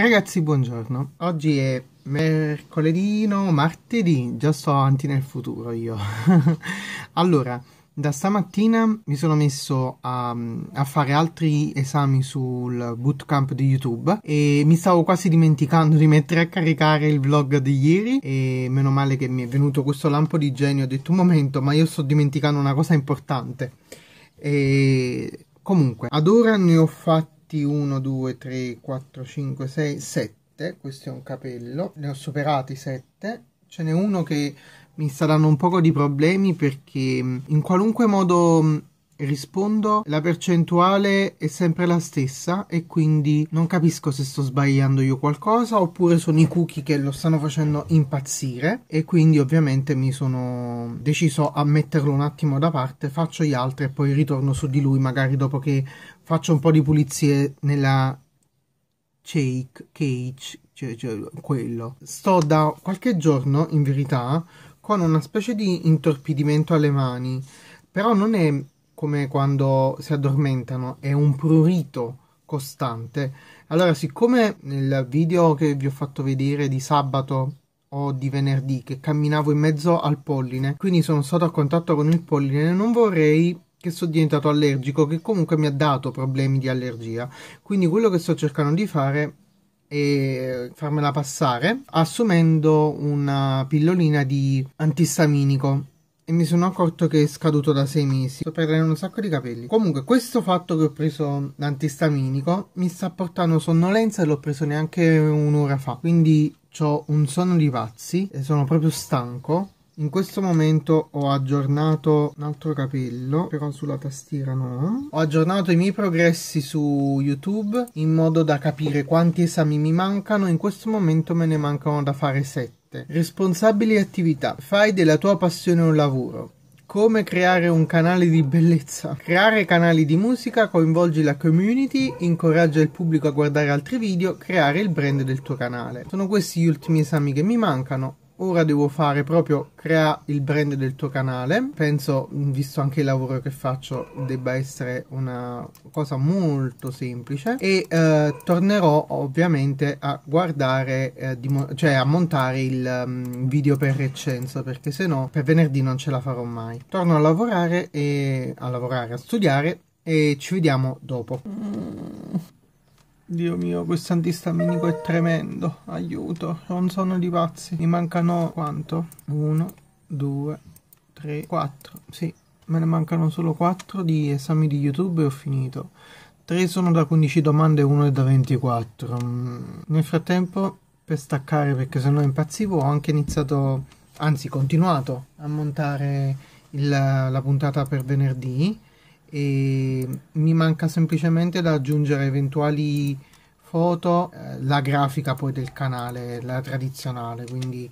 Ragazzi, buongiorno. Oggi è mercoledì, martedì, già sto avanti nel futuro io. allora, da stamattina mi sono messo a, a, fare altri esami sul bootcamp di YouTube e mi stavo quasi dimenticando di mettere a caricare il vlog di ieri e meno male che mi è venuto questo lampo di genio, ho detto un momento, ma io sto dimenticando una cosa importante. E comunque, ad ora ne ho fatti fatti 1, 2, 3, 4, 5, 6, 7, questo è un capello, ne ho superati 7, ce n'è uno che mi sta dando un poco di problemi perché in qualunque modo rispondo la percentuale è sempre la stessa e quindi non capisco se sto sbagliando io qualcosa oppure sono i cookie che lo stanno facendo impazzire e quindi ovviamente mi sono deciso a metterlo un attimo da parte faccio gli altri e poi ritorno su di lui magari dopo che faccio un po' di pulizie nella shake cage cioè, cioè quello sto da qualche giorno in verità con una specie di intorpidimento alle mani però non è come quando si addormentano, è un prurito costante. Allora, siccome nel video che vi ho fatto vedere di sabato o di venerdì che camminavo in mezzo al polline, quindi sono stato a contatto con il polline, non vorrei che sono diventato allergico, che comunque mi ha dato problemi di allergia. Quindi quello che sto cercando di fare è farmela passare assumendo una pillolina di antistaminico e mi sono accorto che è scaduto da sei mesi. Sto perdendo un sacco di capelli. Comunque, questo fatto che ho preso l'antistaminico mi sta portando sonnolenza e l'ho preso neanche un'ora fa. Quindi ho un sonno di pazzi e sono proprio stanco. In questo momento ho aggiornato un altro capello, però sulla tastiera no. Ho aggiornato i miei progressi su YouTube in modo da capire quanti esami mi mancano. In questo momento me ne mancano da fare 7. Responsabili attività. Fai della tua passione un lavoro. Come creare un canale di bellezza? Creare canali di musica, coinvolgi la community, incoraggia il pubblico a guardare altri video, creare il brand del tuo canale. Sono questi gli ultimi esami che mi mancano ora devo fare proprio crea il brand del tuo canale penso visto anche il lavoro che faccio debba essere una cosa molto semplice e eh, tornerò ovviamente a guardare eh, cioè a montare il um, video per recenso perché se no per venerdì non ce la farò mai torno a lavorare e a lavorare a studiare e ci vediamo dopo mm. Dio mio, questo antistaminico è tremendo. Aiuto, non sono di pazzi. Mi mancano quanto? Uno, due, tre, quattro. Sì, me ne mancano solo quattro di esami di YouTube e ho finito. Tre sono da 15 domande e 1 è da 24. Mm, nel frattempo, per staccare perché sennò impazzivo, ho anche iniziato, anzi continuato, a montare il, la puntata per venerdì e mi manca semplicemente da aggiungere eventuali foto, eh, la grafica poi del canale, la tradizionale, quindi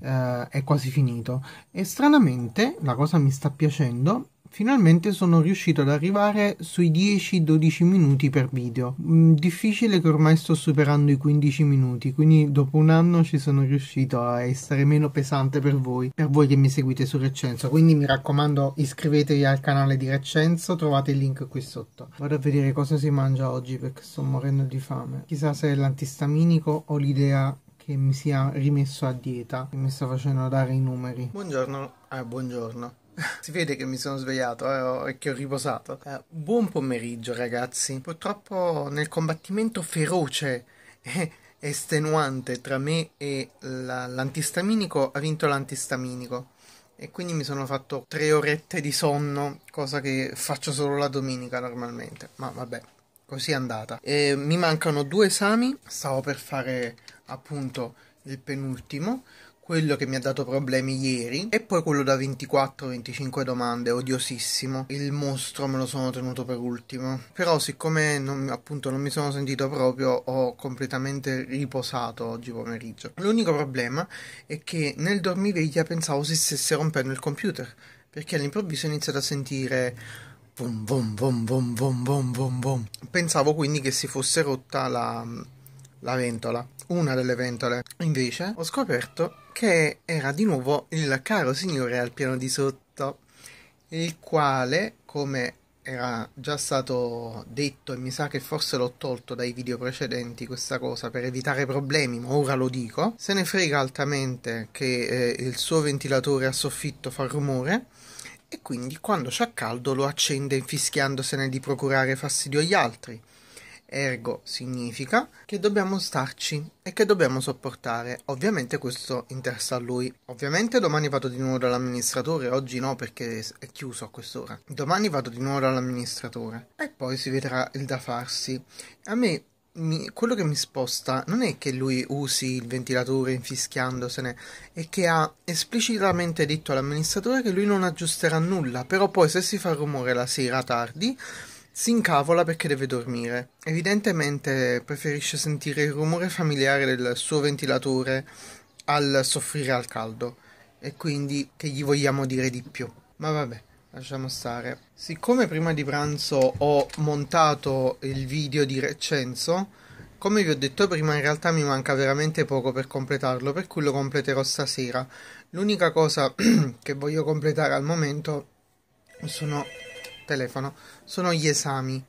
eh, è quasi finito. E stranamente, la cosa mi sta piacendo, Finalmente sono riuscito ad arrivare sui 10-12 minuti per video. Mm, difficile che ormai sto superando i 15 minuti, quindi dopo un anno ci sono riuscito a essere meno pesante per voi, per voi che mi seguite su Recenso. Quindi mi raccomando iscrivetevi al canale di Recenso, trovate il link qui sotto. Vado a vedere cosa si mangia oggi perché sto morendo di fame. Chissà se è l'antistaminico o l'idea che mi sia rimesso a dieta e mi sta facendo dare i numeri. Buongiorno, eh buongiorno. Si vede che mi sono svegliato eh, e che ho riposato. Eh, buon pomeriggio, ragazzi. Purtroppo nel combattimento feroce e estenuante tra me e la, l'antistaminico ha vinto l'antistaminico. E quindi mi sono fatto tre orette di sonno, cosa che faccio solo la domenica normalmente. Ma vabbè, così è andata. E mi mancano due esami. Stavo per fare appunto il penultimo quello che mi ha dato problemi ieri, e poi quello da 24-25 domande, odiosissimo. Il mostro me lo sono tenuto per ultimo. Però siccome non, appunto non mi sono sentito proprio, ho completamente riposato oggi pomeriggio. L'unico problema è che nel dormiveglia pensavo si stesse rompendo il computer, perché all'improvviso ho iniziato a sentire... Vom, vom, vom, vom, vom, vom, vom, vom. Pensavo quindi che si fosse rotta la, la ventola una delle ventole. Invece ho scoperto che era di nuovo il caro signore al piano di sotto, il quale, come era già stato detto e mi sa che forse l'ho tolto dai video precedenti questa cosa per evitare problemi, ma ora lo dico, se ne frega altamente che eh, il suo ventilatore a soffitto fa rumore e quindi quando c'è caldo lo accende infischiandosene di procurare fastidio agli altri ergo significa che dobbiamo starci e che dobbiamo sopportare. Ovviamente questo interessa a lui. Ovviamente domani vado di nuovo dall'amministratore, oggi no perché è chiuso a quest'ora. Domani vado di nuovo dall'amministratore e poi si vedrà il da farsi. A me mi, quello che mi sposta non è che lui usi il ventilatore infischiandosene, è che ha esplicitamente detto all'amministratore che lui non aggiusterà nulla, però poi se si fa rumore la sera tardi si incavola perché deve dormire. Evidentemente preferisce sentire il rumore familiare del suo ventilatore al soffrire al caldo. E quindi che gli vogliamo dire di più? Ma vabbè lasciamo stare. Siccome prima di pranzo ho montato il video di recenso, come vi ho detto prima, in realtà mi manca veramente poco per completarlo, per cui lo completerò stasera. L'unica cosa che voglio completare al momento sono telefono sono gli esami.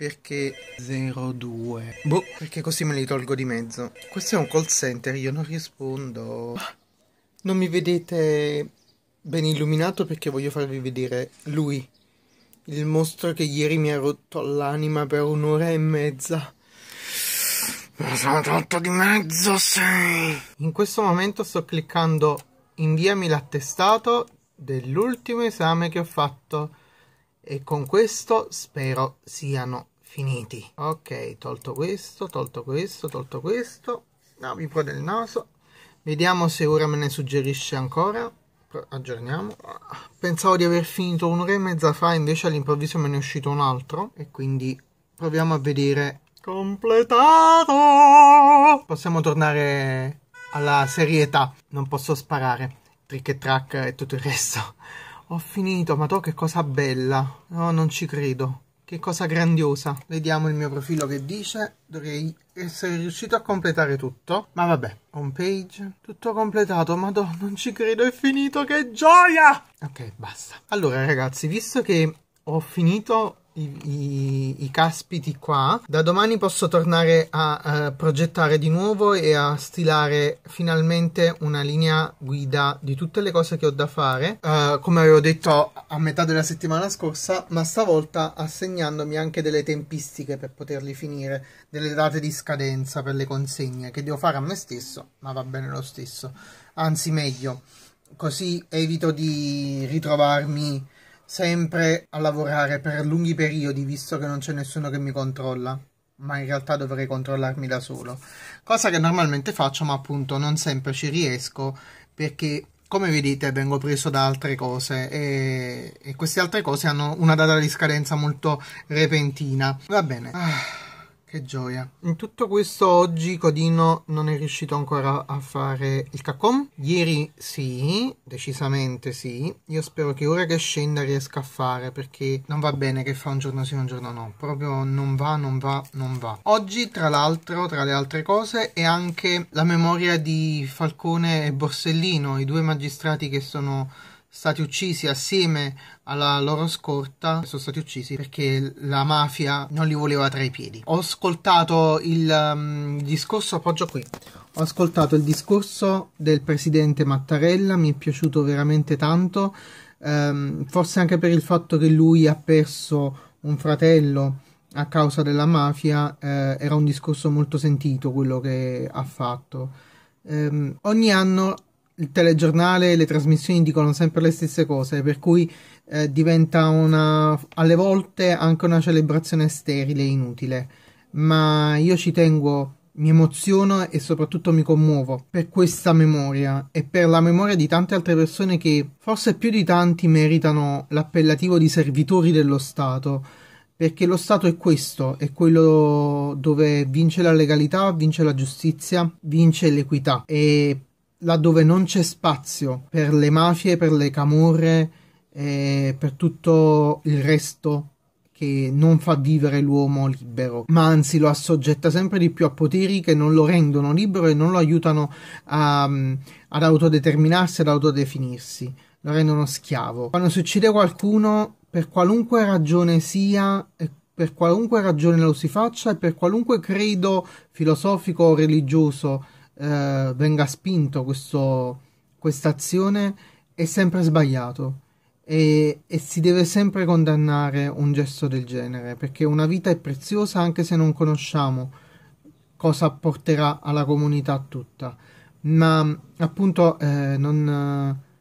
Perché 02? Boh, perché così me li tolgo di mezzo. Questo è un call center, io non rispondo. Non mi vedete ben illuminato perché voglio farvi vedere lui, il mostro che ieri mi ha rotto l'anima per un'ora e mezza. Mi sono tolto di mezzo, sì. In questo momento sto cliccando inviami l'attestato dell'ultimo esame che ho fatto e con questo spero siano finiti ok tolto questo tolto questo tolto questo no, mi prude il naso vediamo se ora me ne suggerisce ancora aggiorniamo pensavo di aver finito un'ora e mezza fa invece all'improvviso me ne è uscito un altro e quindi proviamo a vedere completato possiamo tornare alla serietà non posso sparare trick e track e tutto il resto ho finito, ma to che cosa bella. No, non ci credo. Che cosa grandiosa. Vediamo il mio profilo che dice. Dovrei essere riuscito a completare tutto. Ma vabbè, home page. Tutto completato. Madonna, non ci credo, è finito. Che gioia! Ok, basta. Allora, ragazzi, visto che ho finito i, i, caspiti qua. Da domani posso tornare a uh, progettare di nuovo e a stilare finalmente una linea guida di tutte le cose che ho da fare, uh, come avevo detto a metà della settimana scorsa, ma stavolta assegnandomi anche delle tempistiche per poterli finire, delle date di scadenza per le consegne che devo fare a me stesso, ma va bene lo stesso, anzi meglio, così evito di ritrovarmi sempre a lavorare per lunghi periodi visto che non c'è nessuno che mi controlla ma in realtà dovrei controllarmi da solo cosa che normalmente faccio ma appunto non sempre ci riesco perché come vedete vengo preso da altre cose e, e queste altre cose hanno una data di scadenza molto repentina va bene ah. Che gioia. In tutto questo oggi Codino non è riuscito ancora a fare il cacom. Ieri sì, decisamente sì. Io spero che ora che scenda riesca a fare perché non va bene che fa un giorno sì e un giorno no. Proprio non va, non va, non va. Oggi tra l'altro, tra le altre cose, è anche la memoria di Falcone e Borsellino, i due magistrati che sono stati uccisi assieme alla loro scorta, sono stati uccisi perché la mafia non li voleva tra i piedi. Ho ascoltato il um, discorso, appoggio qui, ho ascoltato il discorso del presidente Mattarella, mi è piaciuto veramente tanto, um, forse anche per il fatto che lui ha perso un fratello a causa della mafia, eh, era un discorso molto sentito quello che ha fatto. Um, ogni anno il telegiornale e le trasmissioni dicono sempre le stesse cose, per cui eh, diventa una, alle volte anche una celebrazione sterile e inutile. Ma io ci tengo, mi emoziono e soprattutto mi commuovo per questa memoria e per la memoria di tante altre persone che forse più di tanti meritano l'appellativo di servitori dello Stato. Perché lo Stato è questo, è quello dove vince la legalità, vince la giustizia, vince l'equità. E laddove non c'è spazio per le mafie, per le camorre e per tutto il resto che non fa vivere l'uomo libero, ma anzi lo assoggetta sempre di più a poteri che non lo rendono libero e non lo aiutano a, mm, ad autodeterminarsi, ad autodefinirsi, lo rendono schiavo. Quando si uccide qualcuno, per qualunque ragione sia, per qualunque ragione lo si faccia e per qualunque credo filosofico o religioso eh, venga spinto questa azione è sempre sbagliato e, e, si deve sempre condannare un gesto del genere perché una vita è preziosa anche se non conosciamo cosa porterà alla comunità tutta ma appunto eh, non,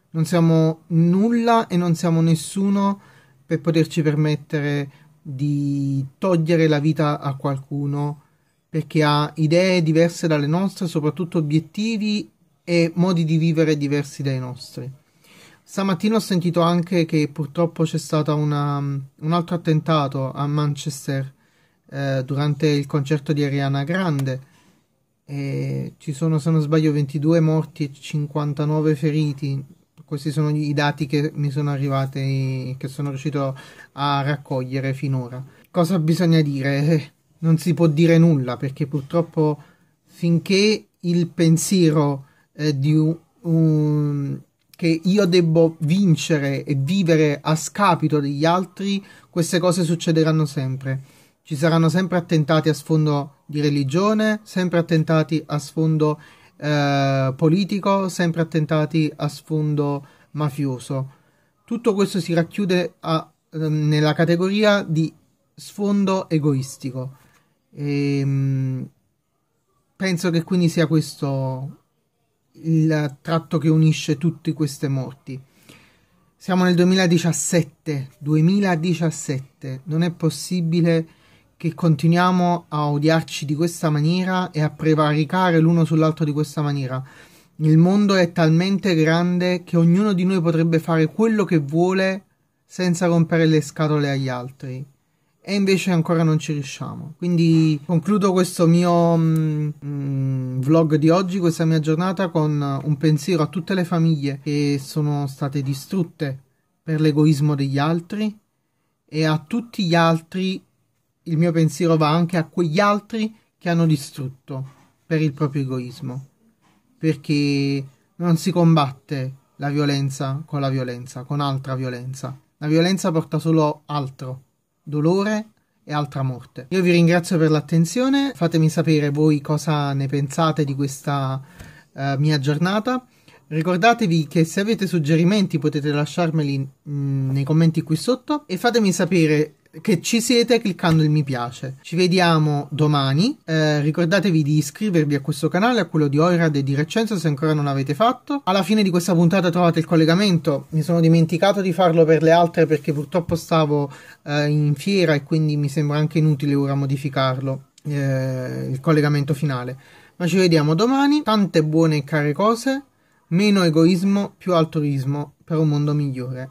non siamo nulla e non siamo nessuno per poterci permettere di togliere la vita a qualcuno perché ha idee diverse dalle nostre, soprattutto obiettivi e modi di vivere diversi dai nostri. Stamattina ho sentito anche che purtroppo c'è stato una, un altro attentato a Manchester eh, durante il concerto di Ariana Grande. E ci sono, se non sbaglio, 22 morti e 59 feriti. Questi sono i dati che mi sono arrivati, che sono riuscito a raccogliere finora. Cosa bisogna dire? non si può dire nulla perché purtroppo finché il pensiero eh, di un, un, che io debbo vincere e vivere a scapito degli altri, queste cose succederanno sempre. Ci saranno sempre attentati a sfondo di religione, sempre attentati a sfondo eh, politico, sempre attentati a sfondo mafioso. Tutto questo si racchiude a, ehm, nella categoria di sfondo egoistico. E, ehm, penso che quindi sia questo il tratto che unisce tutte queste morti. Siamo nel 2017, 2017, non è possibile che continuiamo a odiarci di questa maniera e a prevaricare l'uno sull'altro di questa maniera. Il mondo è talmente grande che ognuno di noi potrebbe fare quello che vuole senza rompere le scatole agli altri e invece ancora non ci riusciamo. Quindi concludo questo mio mm, mm, vlog di oggi, questa mia giornata, con un pensiero a tutte le famiglie che sono state distrutte per l'egoismo degli altri e a tutti gli altri, il mio pensiero va anche a quegli altri che hanno distrutto per il proprio egoismo, perché non si combatte la violenza con la violenza, con altra violenza. La violenza porta solo altro dolore e altra morte. Io vi ringrazio per l'attenzione, fatemi sapere voi cosa ne pensate di questa eh, mia giornata. Ricordatevi che se avete suggerimenti potete lasciarmeli mh, mm, nei commenti qui sotto e fatemi sapere che ci siete cliccando il mi piace. Ci vediamo domani. Eh, ricordatevi di iscrivervi a questo canale, a quello di Oirad e di Recenso se ancora non l'avete fatto. Alla fine di questa puntata trovate il collegamento. Mi sono dimenticato di farlo per le altre perché purtroppo stavo eh, in fiera e quindi mi sembra anche inutile ora modificarlo. Eh, il collegamento finale. Ma ci vediamo domani. Tante buone e care cose. Meno egoismo, più altruismo per un mondo migliore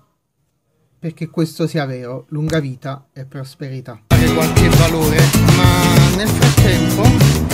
perché questo sia vero, lunga vita e prosperità. Qualche valore, ma nel frattempo